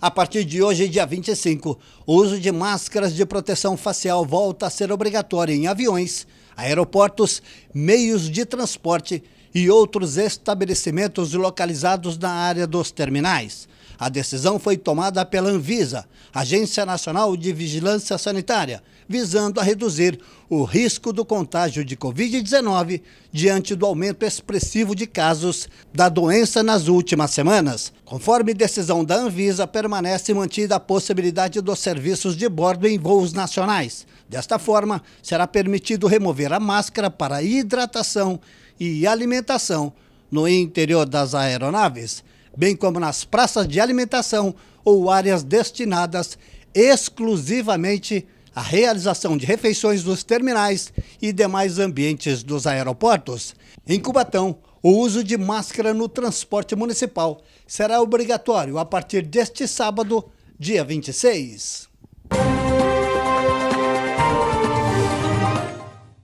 A partir de hoje, dia 25, o uso de máscaras de proteção facial volta a ser obrigatório em aviões, aeroportos, meios de transporte e outros estabelecimentos localizados na área dos terminais. A decisão foi tomada pela Anvisa, Agência Nacional de Vigilância Sanitária, visando a reduzir o risco do contágio de Covid-19 diante do aumento expressivo de casos da doença nas últimas semanas. Conforme decisão da Anvisa, permanece mantida a possibilidade dos serviços de bordo em voos nacionais. Desta forma, será permitido remover a máscara para hidratação e alimentação no interior das aeronaves, bem como nas praças de alimentação ou áreas destinadas exclusivamente à realização de refeições nos terminais e demais ambientes dos aeroportos. Em Cubatão, o uso de máscara no transporte municipal será obrigatório a partir deste sábado, dia 26.